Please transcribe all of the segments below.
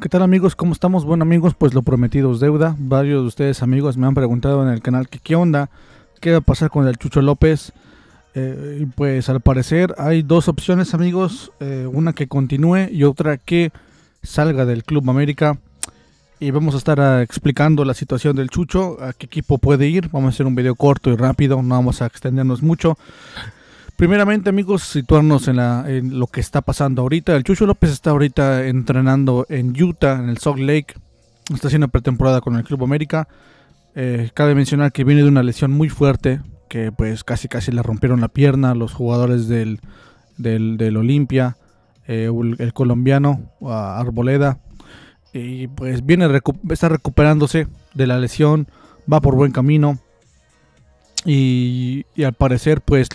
¿Qué tal amigos? ¿Cómo estamos? Bueno amigos, pues lo prometido es deuda. Varios de ustedes amigos me han preguntado en el canal que qué onda, qué va a pasar con el Chucho López. Eh, y pues al parecer hay dos opciones amigos, eh, una que continúe y otra que salga del Club América. Y vamos a estar ah, explicando la situación del Chucho, a qué equipo puede ir. Vamos a hacer un video corto y rápido, no vamos a extendernos mucho. Primeramente, amigos, situarnos en, lo que está pasando ahorita. El Chucho López está ahorita entrenando en Utah, en el Salt Lake. Está haciendo pretemporada con el Club América. Eh, cabe mencionar que viene de una lesión muy fuerte, que pues casi casi le rompieron la pierna los jugadores del, del, Olimpia, eh, el, colombiano Arboleda. Y pues viene, está recuperándose de la lesión, va por buen camino. y al parecer pues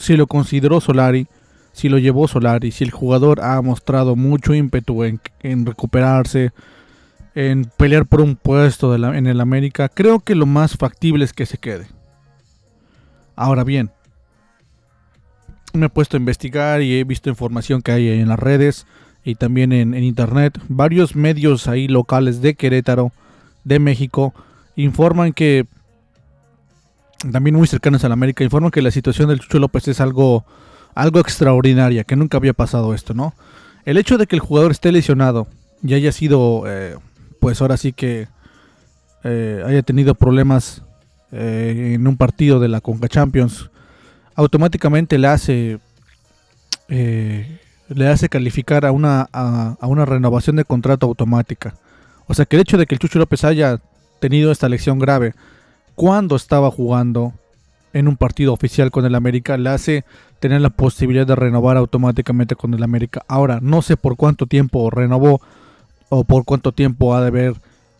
si lo consideró Solari, si lo llevó Solari, si el jugador ha mostrado mucho ímpetu en, recuperarse, en pelear por un puesto en el América, creo que lo más factible es que se quede. Ahora bien, me he puesto a investigar y he visto información que hay en las redes y también en, en internet. Varios medios ahí locales de Querétaro, de México, informan que también muy cercanos a la América, informan que la situación del Chucho López es algo, algo extraordinaria, que nunca había pasado esto, ¿no? El hecho de que el jugador esté lesionado y haya sido, eh, pues ahora sí que eh, haya tenido problemas eh, en un partido de la Conca Champions, automáticamente le hace, le hace calificar a una, a una renovación de contrato automática. O sea que el hecho de que el Chucho López haya tenido esta lesión grave, cuando estaba jugando en un partido oficial con el América, le hace tener la posibilidad de renovar automáticamente con el América. Ahora, no sé por cuánto tiempo renovó o por cuánto tiempo ha de haber,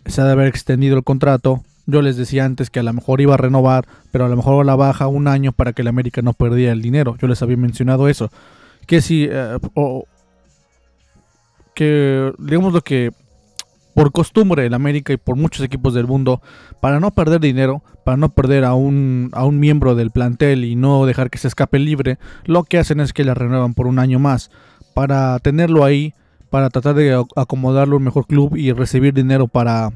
se ha de haber extendido el contrato. Yo les decía antes que a lo mejor iba a renovar, pero a lo mejor la baja un año para que el América no perdiera el dinero. Yo les había mencionado eso. Que si, eh, que digamos lo que por costumbre en América y por muchos equipos del mundo, para no perder dinero, para no perder a un, a un miembro del plantel y no dejar que se escape libre, lo que hacen es que la renuevan por un año más, para tenerlo ahí, para tratar de acomodarlo en un mejor club y recibir dinero para,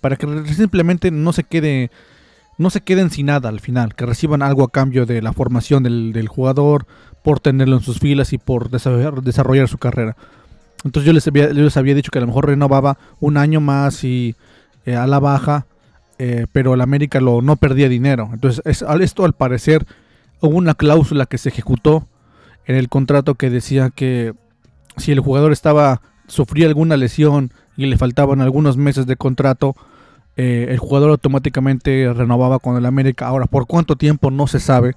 para que simplemente no se quede... No se queden sin nada al final, que reciban algo a cambio de la formación del, del jugador, por tenerlo en sus filas y por desarrollar, desarrollar su carrera. Entonces yo les había, les había dicho que a lo mejor renovaba un año más y eh, a la baja, eh, pero el América lo, no perdía dinero. Entonces esto al parecer hubo una cláusula que se ejecutó en el contrato que decía que si el jugador estaba sufría alguna lesión y le faltaban algunos meses de contrato, eh, el jugador automáticamente renovaba con el América. Ahora, por cuánto tiempo no se sabe,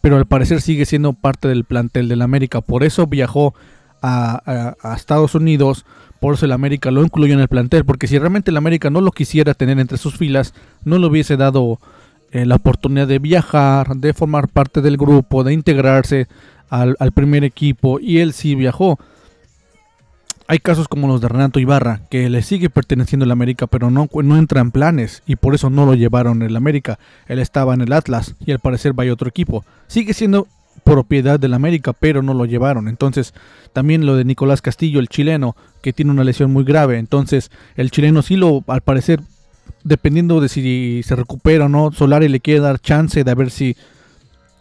pero al parecer sigue siendo parte del plantel del América. Por eso viajó a, Estados Unidos, por eso el América lo incluyó en el plantel, porque si realmente el América no lo quisiera tener entre sus filas, no le hubiese dado eh, la oportunidad de viajar, de formar parte del grupo, de integrarse al, primer equipo, y él sí viajó. Hay casos como los de Renato Ibarra, que le sigue perteneciendo al América, pero no, no entra en planes, y por eso no lo llevaron el América. Él estaba en el Atlas, y al parecer va a otro equipo. Sigue siendo propiedad del América, pero no lo llevaron. Entonces, también lo de Nicolás Castillo, el chileno, que tiene una lesión muy grave. Entonces, el chileno sí lo, al parecer, dependiendo de si se recupera o no, Solari le quiere dar chance de a ver si,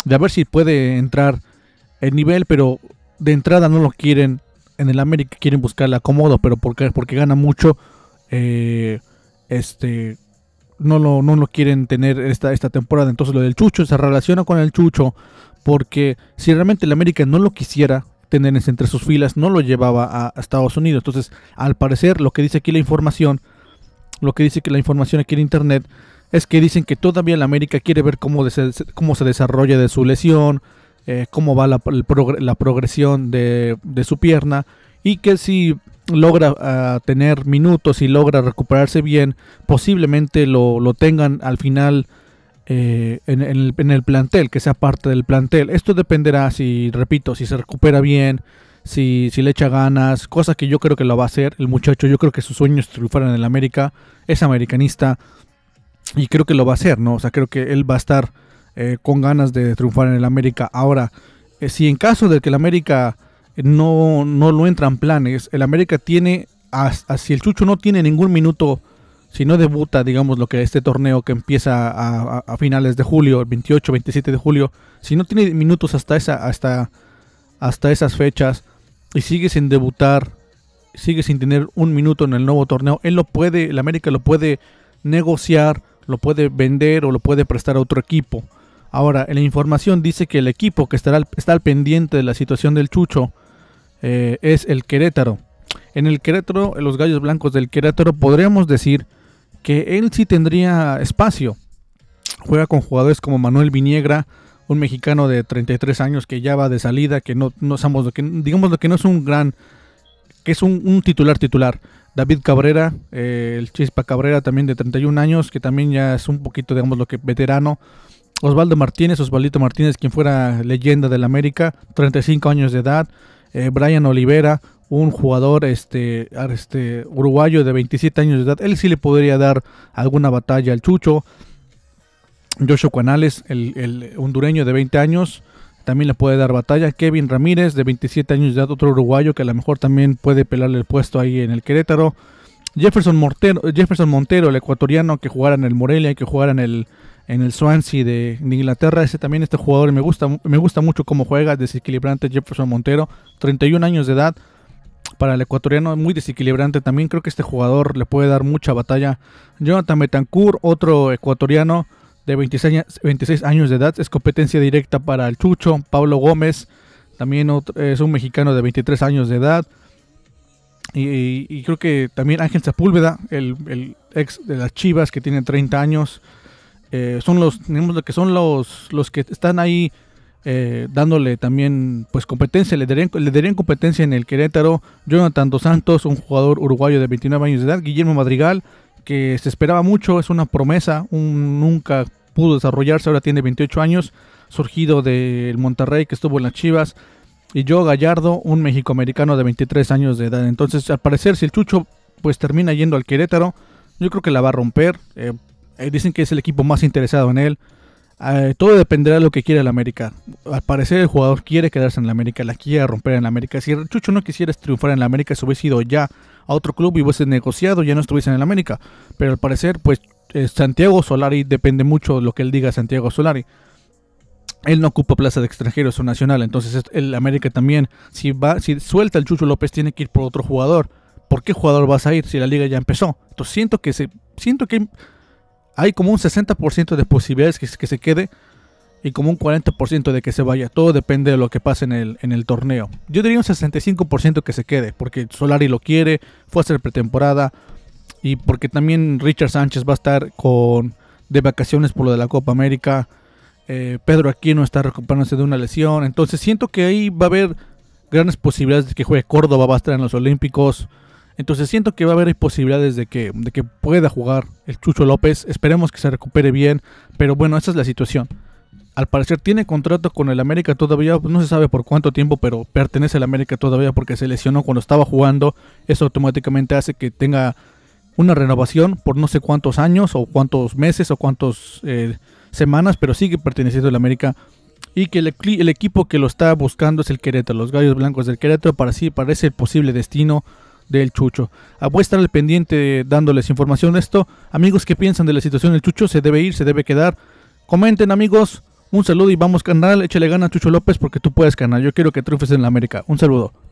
de a ver si puede entrar el nivel, pero de entrada no lo quieren en el América, quieren buscarle acomodo, pero porque, gana mucho, eh, este, no lo, no lo quieren tener esta, esta temporada. Entonces, lo del Chucho se relaciona con el Chucho porque si realmente el América no lo quisiera tener entre sus filas, no lo llevaba a, Estados Unidos. Entonces, al parecer, lo que dice aquí la información, lo que dice que la información aquí en Internet, es que dicen que todavía la América quiere ver cómo, cómo se desarrolla de su lesión, eh, cómo va la, progresión de, su pierna y que si logra ah, tener minutos y logra recuperarse bien, posiblemente lo, lo tengan al final eh, en, el, plantel, que sea parte del plantel. Esto dependerá si, repito, si se recupera bien, si, le echa ganas, cosa que yo creo que lo va a hacer el muchacho. Yo creo que su sueño es triunfar en el América, es americanista y creo que lo va a hacer, ¿no? O sea, creo que él va a estar eh, con ganas de triunfar en el América. Ahora, eh, si en caso de que el América no, lo entran planes, el América tiene, si el Chucho no tiene ningún minuto si no debuta, digamos, lo que este torneo que empieza a, finales de julio, el 28, 27 de julio, si no tiene minutos hasta, esa, hasta, hasta esas fechas y sigue sin debutar, sigue sin tener un minuto en el nuevo torneo, él lo puede, el América lo puede negociar, lo puede vender o lo puede prestar a otro equipo. Ahora, en la información dice que el equipo que estará, está al pendiente de la situación del Chucho eh, es el Querétaro. En el Querétaro, en los Gallos Blancos del Querétaro, podríamos decir que él sí tendría espacio. Juega con jugadores como Manuel Viniegra, un mexicano de 33 años que ya va de salida, que no, no somos, que, digamos lo que no es un gran, que es un, titular titular. David Cabrera, eh, el Chispa Cabrera también de 31 años, que también ya es un poquito, digamos lo que veterano. Osvaldo Martínez, Osvaldito Martínez, quien fuera leyenda del América, 35 años de edad. Eh, Brian Olivera, un jugador este, este, uruguayo de 27 años de edad, él sí le podría dar alguna batalla al Chucho. Joshua Canales, el, hondureño de 20 años, también le puede dar batalla. Kevin Ramírez, de 27 años de edad, otro uruguayo que a lo mejor también puede pelarle el puesto ahí en el Querétaro. Jefferson, Jefferson Montero, el ecuatoriano que jugara en el Morelia, que jugara en el, en Swansea de, Inglaterra. Ese también, este jugador, me gusta, me gusta mucho cómo juega, desequilibrante Jefferson Montero, 31 años de edad para el ecuatoriano es muy desequilibrante. También creo que este jugador le puede dar mucha batalla. Jonathan Betancourt, otro ecuatoriano de 26, años de edad, es competencia directa para el Chucho. Pablo Gómez, también es un mexicano de 23 años de edad. Y, creo que también Ángel Zapúlveda, el, ex de las Chivas, que tiene 30 años. Eh, son los, que son los, los que están ahí eh, dándole también pues competencia, le darían, le competencia en el Querétaro, Jonathan Dos Santos, un jugador uruguayo de 29 años de edad, Guillermo Madrigal, que se esperaba mucho, es una promesa, un, nunca pudo desarrollarse, ahora tiene 28 años, surgido del Monterrey, que estuvo en las Chivas, y yo Gallardo, un mexicoamericano de 23 años de edad. Entonces, al parecer, si el Chucho pues termina yendo al Querétaro, yo creo que la va a romper. Eh, eh, dicen que es el equipo más interesado en él. Eh, todo dependerá de lo que quiera el América. Al parecer el jugador quiere quedarse en el América, la quiere romper en el América. Si Chucho no quisiera triunfar en el América, se hubiese ido ya a otro club y hubiese negociado, ya no estuviese en el América. Pero al parecer, pues eh, Santiago Solari depende mucho de lo que él diga Santiago Solari. Él no ocupa plaza de extranjeros o nacional, entonces el América también, si, va, si suelta el Chucho López, tiene que ir por otro jugador. ¿Por qué jugador vas a ir si la liga ya empezó? Entonces siento que se, siento que hay como un 60% de posibilidades que, se quede y como un 40% de que se vaya. Todo depende de lo que pase en el, torneo. Yo diría un 65% que se quede, porque Solari lo quiere, fue a hacer pretemporada y porque también Richard Sánchez va a estar con de vacaciones por lo de la Copa América. Eh, Pedro Aquino está recuperándose de una lesión. Entonces siento que ahí va a haber grandes posibilidades de que juegue Córdoba, va a estar en los Olímpicos. Entonces siento que va a haber posibilidades de que, que pueda jugar el Chucho López. Esperemos que se recupere bien. Pero bueno, esa es la situación. Al parecer tiene contrato con el América todavía, no se sabe por cuánto tiempo, pero pertenece al América todavía porque se lesionó cuando estaba jugando. Eso automáticamente hace que tenga una renovación por no sé cuántos años o cuántos meses o cuántas eh, semanas, pero sigue perteneciendo al América. Y que el, el, equipo que lo está buscando es el Querétaro, los Gallos Blancos del Querétaro, para sí parece el posible destino del Chucho. vuestra al pendiente dándoles información de esto. Amigos, Que piensan de la situación del Chucho? ¿Se debe ir? ¿Se debe quedar? Comenten, amigos. Un saludo y vamos, canal. Échale gana a Chucho López porque tú puedes, canal. Yo quiero que triunfes en la América. Un saludo.